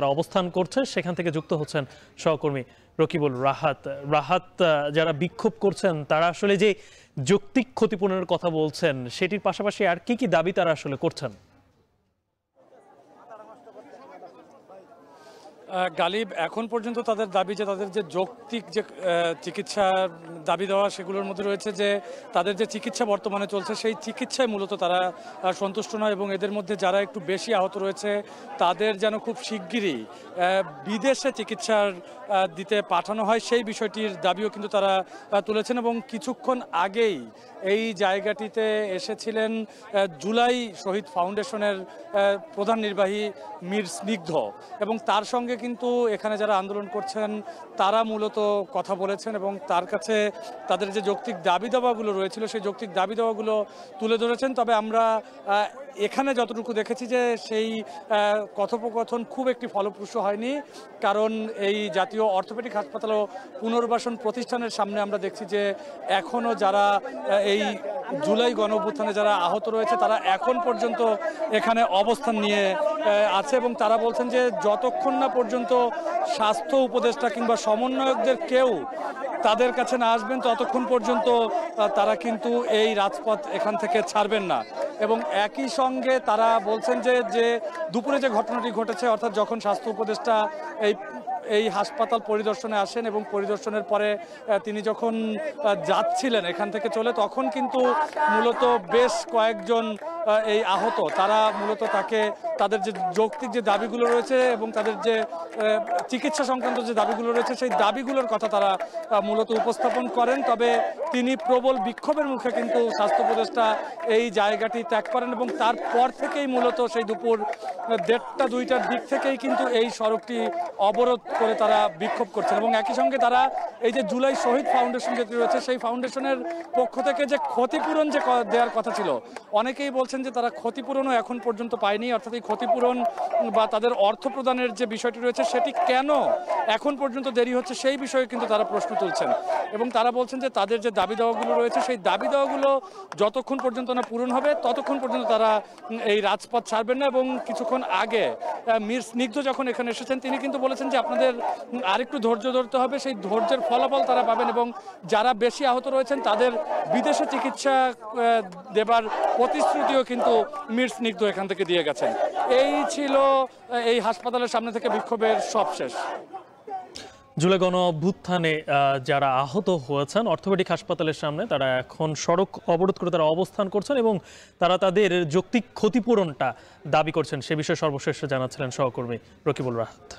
তারা অবস্থান করছেন সেখান থেকে যুক্ত হচ্ছেন সহকর্মী রকিবুল রাহাত রাহাত যারা বিক্ষোভ করছেন তারা আসলে যে যৌক্তিক ক্ষতিপূরণের কথা বলছেন সেটির পাশাপাশি আর কি কি দাবি তারা আসলে করছেন গালিব এখন পর্যন্ত তাদের দাবি যে তাদের যে যৌক্তিক যে চিকিৎসার দাবি দেওয়া সেগুলোর মধ্যে রয়েছে যে তাদের যে চিকিৎসা বর্তমানে চলছে সেই চিকিৎসায় মূলত তারা সন্তুষ্ট নয় এবং এদের মধ্যে যারা একটু বেশি আহত রয়েছে তাদের যেন খুব শিগগিরই বিদেশে চিকিৎসার দিতে পাঠানো হয় সেই বিষয়টির দাবিও কিন্তু তারা তুলেছেন এবং কিছুক্ষণ আগেই এই জায়গাটিতে এসেছিলেন জুলাই শহীদ ফাউন্ডেশনের প্রধান নির্বাহী মীর স্নিগ্ধ এবং তার সঙ্গে কিন্তু এখানে যারা আন্দোলন করছেন তারা মূলত কথা বলেছেন এবং তার কাছে তাদের যে যৌক্তিক দাবি দাবাগুলো রয়েছিল সেই যৌক্তিক দাবি দাওয়াগুলো তুলে ধরেছেন তবে আমরা এখানে যতটুকু দেখেছি যে সেই কথোপকথন খুব একটি ফলপ্রসূ হয়নি কারণ এই জাতীয় অর্থোপেডিক হাসপাতাল ও পুনর্বাসন প্রতিষ্ঠানের সামনে আমরা দেখছি যে এখনও যারা এই জুলাই গণ অভ্যুত্থানে যারা আহত রয়েছে তারা এখন পর্যন্ত এখানে অবস্থান নিয়ে আছে এবং তারা বলছেন যে যতক্ষণ না পর্যন্ত স্বাস্থ্য উপদেষ্টা কিংবা সমন্বয়কদের কেউ তাদের কাছে না আসবেন ততক্ষণ পর্যন্ত তারা কিন্তু এই রাজপথ এখান থেকে ছাড়বেন না এবং একই সঙ্গে তারা বলছেন যে যে দুপুরে যে ঘটনাটি ঘটেছে অর্থাৎ যখন স্বাস্থ্য উপদেষ্টা এই এই হাসপাতাল পরিদর্শনে আসেন এবং পরিদর্শনের পরে তিনি যখন যাচ্ছিলেন এখান থেকে চলে তখন কিন্তু মূলত বেশ কয়েকজন এই আহত তারা মূলত তাকে তাদের যে যৌক্তিক যে দাবিগুলো রয়েছে এবং তাদের যে চিকিৎসা সংক্রান্ত যে দাবিগুলো রয়েছে সেই দাবিগুলোর কথা তারা মূলত উপস্থাপন করেন তবে তিনি প্রবল বিক্ষোভের মুখে কিন্তু স্বাস্থ্য উপদেষ্টা এই জায়গাটি ত্যাগ করেন এবং তারপর থেকেই মূলত সেই দুপুর দেড়টা দুইটার দিক থেকেই কিন্তু এই সড়কটি অবরোধ করে তারা বিক্ষোভ করছেন এবং একই সঙ্গে তারা এই যে জুলাই শহীদ ফাউন্ডেশন যেটি রয়েছে সেই ফাউন্ডেশনের পক্ষ থেকে যে ক্ষতিপূরণ যে দেওয়ার কথা ছিল অনেকেই বলছে বলছেন যে তারা ক্ষতিপূরণও এখন পর্যন্ত পায়নি অর্থাৎ এই ক্ষতিপূরণ বা তাদের অর্থ প্রদানের যে বিষয়টি রয়েছে সেটি কেন এখন পর্যন্ত দেরি হচ্ছে সেই বিষয়ে কিন্তু তারা প্রশ্ন তুলছেন এবং তারা বলছেন যে তাদের যে দাবি দাওয়াগুলো রয়েছে সেই দাবি দাওয়াগুলো যতক্ষণ পর্যন্ত না পূরণ হবে ততক্ষণ পর্যন্ত তারা এই রাজপথ ছাড়বেন না এবং কিছুক্ষণ আগে মীর স্নিগ্ধ যখন এখানে এসেছেন তিনি কিন্তু বলেছেন যে আপনাদের আরেকটু ধৈর্য ধরতে হবে সেই ধৈর্যের ফলাফল তারা পাবেন এবং যারা বেশি আহত রয়েছেন তাদের বিদেশে চিকিৎসা দেবার প্রতিশ্রুতিও কিন্তু মীর স্নিগ্ধ এখান থেকে দিয়ে গেছেন এই ছিল এই হাসপাতালের সামনে থেকে বিক্ষোভের সবশেষ জুলেগণ অভ্যুত্থানে যারা আহত হয়েছেন অর্থোপেডিক হাসপাতালের সামনে তারা এখন সড়ক অবরোধ করে তারা অবস্থান করছেন এবং তারা তাদের যৌক্তিক ক্ষতিপূরণটা দাবি করছেন সে বিষয়ে সর্বশ্রেষ্ঠ জানাচ্ছিলেন সহকর্মী রকিবুল রাহাত